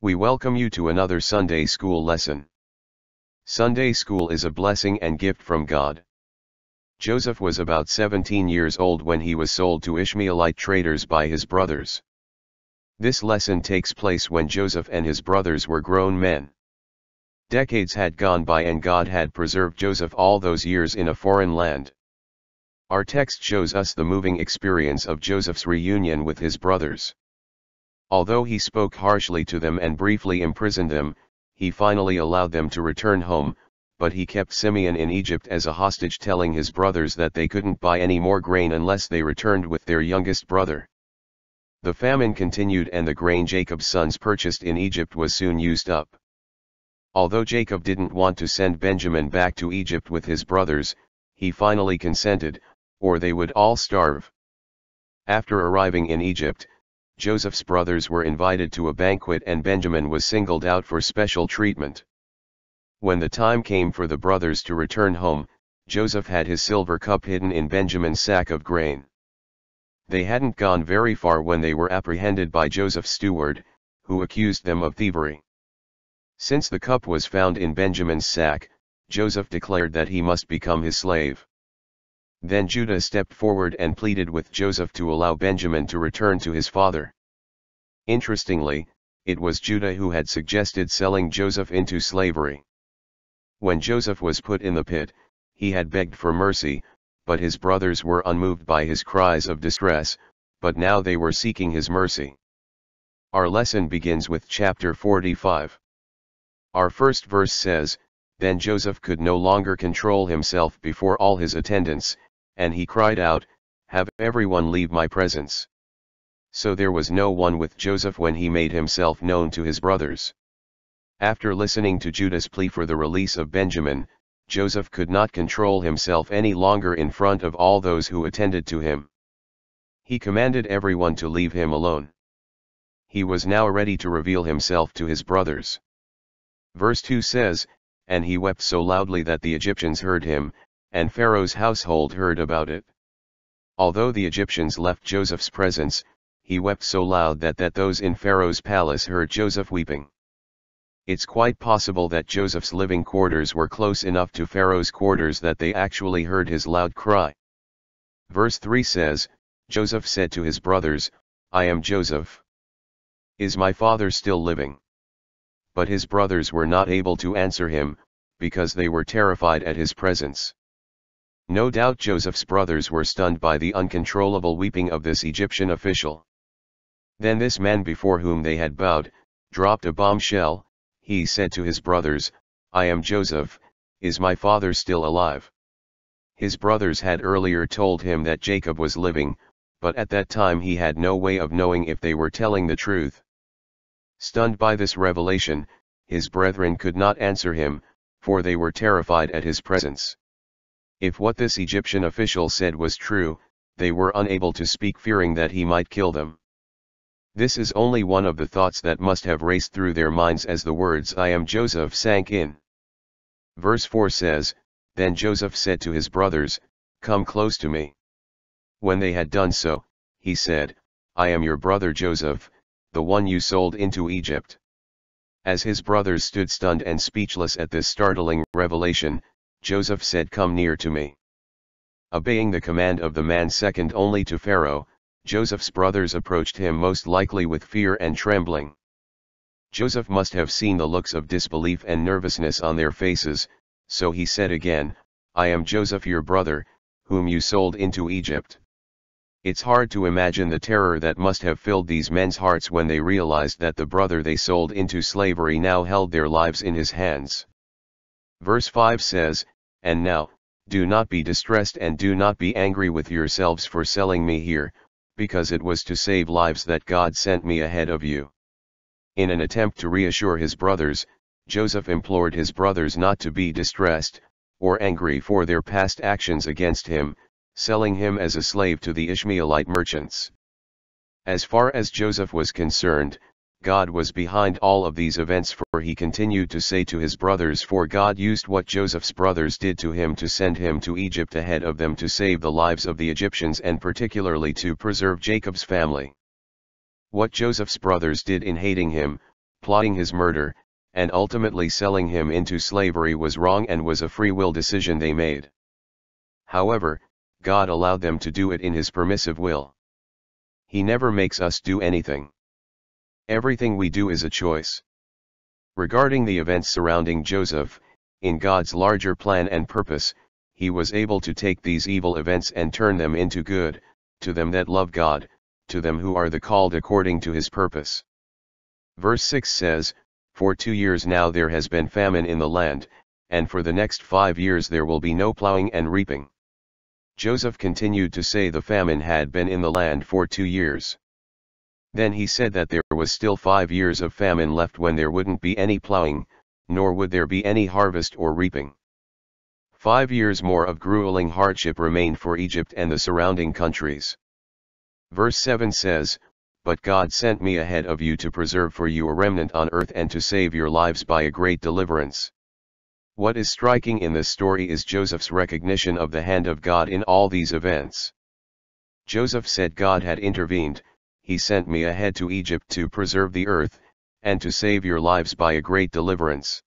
We welcome you to another Sunday School lesson. Sunday School is a blessing and gift from God. Joseph was about 17 years old when he was sold to Ishmaelite traders by his brothers. This lesson takes place when Joseph and his brothers were grown men. Decades had gone by and God had preserved Joseph all those years in a foreign land. Our text shows us the moving experience of Joseph's reunion with his brothers. Although he spoke harshly to them and briefly imprisoned them, he finally allowed them to return home, but he kept Simeon in Egypt as a hostage telling his brothers that they couldn't buy any more grain unless they returned with their youngest brother. The famine continued and the grain Jacob's sons purchased in Egypt was soon used up. Although Jacob didn't want to send Benjamin back to Egypt with his brothers, he finally consented, or they would all starve. After arriving in Egypt, Joseph's brothers were invited to a banquet and Benjamin was singled out for special treatment. When the time came for the brothers to return home, Joseph had his silver cup hidden in Benjamin's sack of grain. They hadn't gone very far when they were apprehended by Joseph's steward, who accused them of thievery. Since the cup was found in Benjamin's sack, Joseph declared that he must become his slave. Then Judah stepped forward and pleaded with Joseph to allow Benjamin to return to his father. Interestingly, it was Judah who had suggested selling Joseph into slavery. When Joseph was put in the pit, he had begged for mercy, but his brothers were unmoved by his cries of distress, but now they were seeking his mercy. Our lesson begins with chapter 45. Our first verse says, Then Joseph could no longer control himself before all his attendants, and he cried out, Have everyone leave my presence. So there was no one with Joseph when he made himself known to his brothers. After listening to Judah's plea for the release of Benjamin, Joseph could not control himself any longer in front of all those who attended to him. He commanded everyone to leave him alone. He was now ready to reveal himself to his brothers. Verse 2 says, And he wept so loudly that the Egyptians heard him, and Pharaoh's household heard about it. Although the Egyptians left Joseph's presence, he wept so loud that, that those in Pharaoh's palace heard Joseph weeping. It's quite possible that Joseph's living quarters were close enough to Pharaoh's quarters that they actually heard his loud cry. Verse 3 says, Joseph said to his brothers, I am Joseph. Is my father still living? But his brothers were not able to answer him, because they were terrified at his presence. No doubt Joseph's brothers were stunned by the uncontrollable weeping of this Egyptian official. Then this man before whom they had bowed, dropped a bombshell, he said to his brothers, I am Joseph, is my father still alive? His brothers had earlier told him that Jacob was living, but at that time he had no way of knowing if they were telling the truth. Stunned by this revelation, his brethren could not answer him, for they were terrified at his presence. If what this Egyptian official said was true, they were unable to speak fearing that he might kill them. This is only one of the thoughts that must have raced through their minds as the words I am Joseph sank in. Verse 4 says, Then Joseph said to his brothers, Come close to me. When they had done so, he said, I am your brother Joseph, the one you sold into Egypt. As his brothers stood stunned and speechless at this startling revelation, Joseph said come near to me. Obeying the command of the man second only to Pharaoh, Joseph's brothers approached him most likely with fear and trembling. Joseph must have seen the looks of disbelief and nervousness on their faces, so he said again, I am Joseph your brother, whom you sold into Egypt. It's hard to imagine the terror that must have filled these men's hearts when they realized that the brother they sold into slavery now held their lives in his hands. Verse 5 says, And now, do not be distressed and do not be angry with yourselves for selling me here, because it was to save lives that God sent me ahead of you. In an attempt to reassure his brothers, Joseph implored his brothers not to be distressed, or angry for their past actions against him, selling him as a slave to the Ishmaelite merchants. As far as Joseph was concerned, God was behind all of these events for he continued to say to his brothers for God used what Joseph's brothers did to him to send him to Egypt ahead of them to save the lives of the Egyptians and particularly to preserve Jacob's family. What Joseph's brothers did in hating him, plotting his murder, and ultimately selling him into slavery was wrong and was a free will decision they made. However, God allowed them to do it in his permissive will. He never makes us do anything. Everything we do is a choice. Regarding the events surrounding Joseph, in God's larger plan and purpose, he was able to take these evil events and turn them into good, to them that love God, to them who are the called according to his purpose. Verse 6 says, For two years now there has been famine in the land, and for the next five years there will be no plowing and reaping. Joseph continued to say the famine had been in the land for two years. Then he said that there was still five years of famine left when there wouldn't be any plowing, nor would there be any harvest or reaping. Five years more of grueling hardship remained for Egypt and the surrounding countries. Verse 7 says, But God sent me ahead of you to preserve for you a remnant on earth and to save your lives by a great deliverance. What is striking in this story is Joseph's recognition of the hand of God in all these events. Joseph said God had intervened, he sent me ahead to Egypt to preserve the earth, and to save your lives by a great deliverance.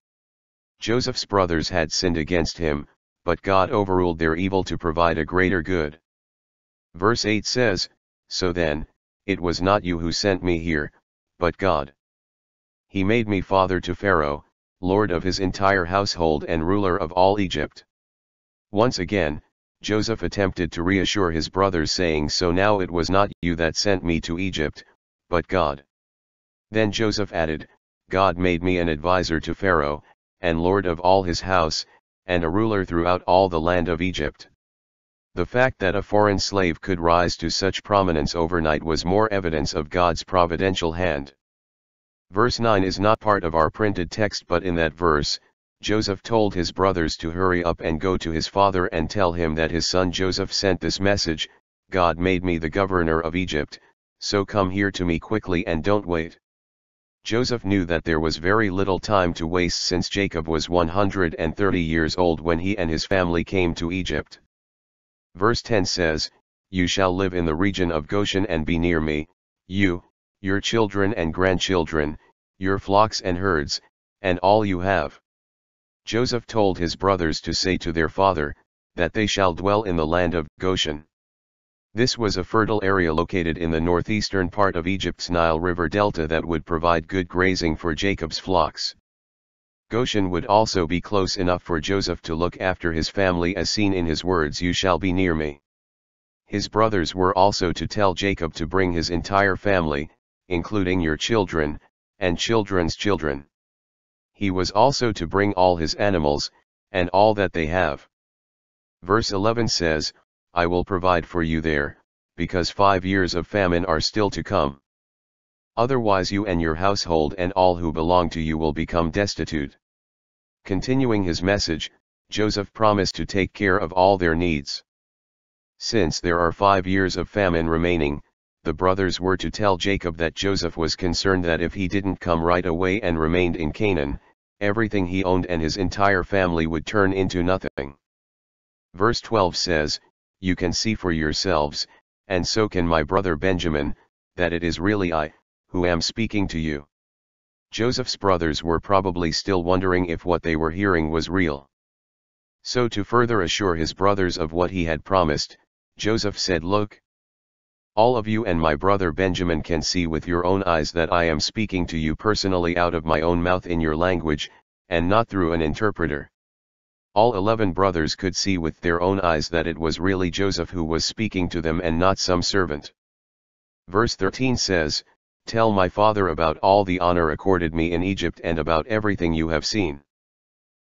Joseph's brothers had sinned against him, but God overruled their evil to provide a greater good. Verse 8 says, So then, it was not you who sent me here, but God. He made me father to Pharaoh, lord of his entire household and ruler of all Egypt. Once again, Joseph attempted to reassure his brothers saying so now it was not you that sent me to Egypt, but God. Then Joseph added, God made me an adviser to Pharaoh, and lord of all his house, and a ruler throughout all the land of Egypt. The fact that a foreign slave could rise to such prominence overnight was more evidence of God's providential hand. Verse 9 is not part of our printed text but in that verse, Joseph told his brothers to hurry up and go to his father and tell him that his son Joseph sent this message, God made me the governor of Egypt, so come here to me quickly and don't wait. Joseph knew that there was very little time to waste since Jacob was 130 years old when he and his family came to Egypt. Verse 10 says, You shall live in the region of Goshen and be near me, you, your children and grandchildren, your flocks and herds, and all you have. Joseph told his brothers to say to their father, that they shall dwell in the land of Goshen. This was a fertile area located in the northeastern part of Egypt's Nile River delta that would provide good grazing for Jacob's flocks. Goshen would also be close enough for Joseph to look after his family as seen in his words you shall be near me. His brothers were also to tell Jacob to bring his entire family, including your children, and children's children he was also to bring all his animals, and all that they have. Verse 11 says, I will provide for you there, because five years of famine are still to come. Otherwise you and your household and all who belong to you will become destitute. Continuing his message, Joseph promised to take care of all their needs. Since there are five years of famine remaining, the brothers were to tell Jacob that Joseph was concerned that if he didn't come right away and remained in Canaan, everything he owned and his entire family would turn into nothing. Verse 12 says, You can see for yourselves, and so can my brother Benjamin, that it is really I, who am speaking to you. Joseph's brothers were probably still wondering if what they were hearing was real. So to further assure his brothers of what he had promised, Joseph said Look, all of you and my brother Benjamin can see with your own eyes that I am speaking to you personally out of my own mouth in your language, and not through an interpreter. All eleven brothers could see with their own eyes that it was really Joseph who was speaking to them and not some servant. Verse 13 says, Tell my father about all the honor accorded me in Egypt and about everything you have seen.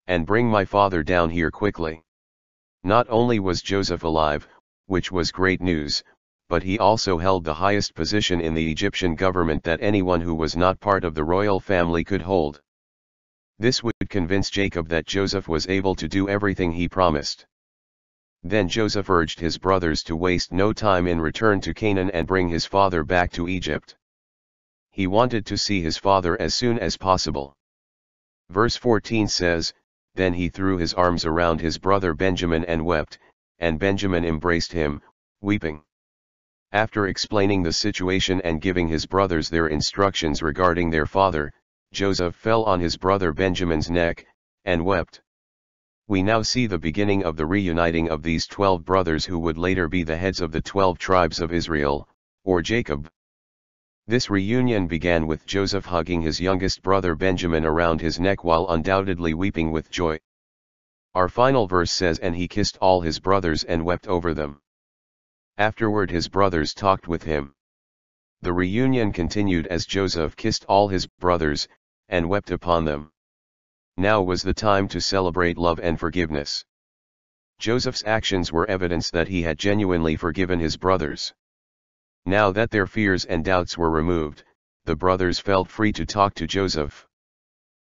And bring my father down here quickly. Not only was Joseph alive, which was great news, but he also held the highest position in the Egyptian government that anyone who was not part of the royal family could hold. This would convince Jacob that Joseph was able to do everything he promised. Then Joseph urged his brothers to waste no time in return to Canaan and bring his father back to Egypt. He wanted to see his father as soon as possible. Verse 14 says, Then he threw his arms around his brother Benjamin and wept, and Benjamin embraced him, weeping. After explaining the situation and giving his brothers their instructions regarding their father, Joseph fell on his brother Benjamin's neck, and wept. We now see the beginning of the reuniting of these twelve brothers who would later be the heads of the twelve tribes of Israel, or Jacob. This reunion began with Joseph hugging his youngest brother Benjamin around his neck while undoubtedly weeping with joy. Our final verse says and he kissed all his brothers and wept over them. Afterward his brothers talked with him. The reunion continued as Joseph kissed all his brothers, and wept upon them. Now was the time to celebrate love and forgiveness. Joseph's actions were evidence that he had genuinely forgiven his brothers. Now that their fears and doubts were removed, the brothers felt free to talk to Joseph.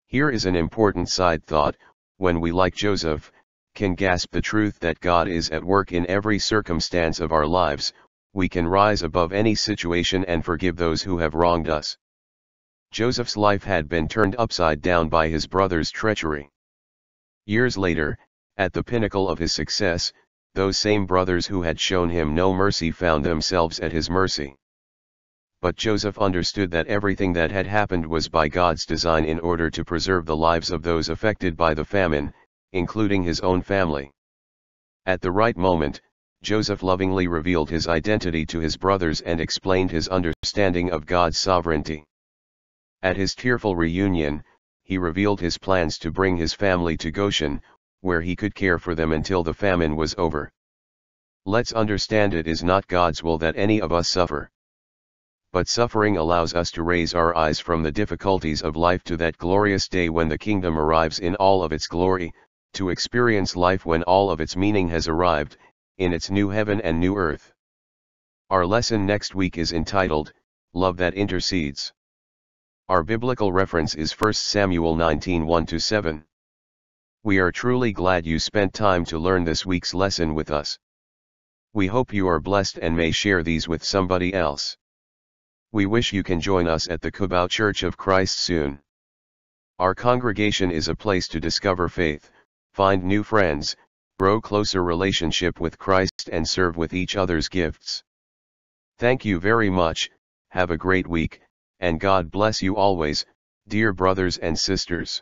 Here is an important side thought, when we like Joseph, can grasp the truth that God is at work in every circumstance of our lives, we can rise above any situation and forgive those who have wronged us. Joseph's life had been turned upside down by his brother's treachery. Years later, at the pinnacle of his success, those same brothers who had shown him no mercy found themselves at his mercy. But Joseph understood that everything that had happened was by God's design in order to preserve the lives of those affected by the famine, including his own family. At the right moment, Joseph lovingly revealed his identity to his brothers and explained his understanding of God's sovereignty. At his tearful reunion, he revealed his plans to bring his family to Goshen, where he could care for them until the famine was over. Let's understand it is not God's will that any of us suffer. But suffering allows us to raise our eyes from the difficulties of life to that glorious day when the kingdom arrives in all of its glory, to experience life when all of its meaning has arrived, in its new heaven and new earth. Our lesson next week is entitled, Love That Intercedes. Our biblical reference is 1 Samuel 19 1-7. We are truly glad you spent time to learn this week's lesson with us. We hope you are blessed and may share these with somebody else. We wish you can join us at the Kubau Church of Christ soon. Our congregation is a place to discover faith, find new friends, grow closer relationship with Christ and serve with each other's gifts. Thank you very much, have a great week, and God bless you always, dear brothers and sisters.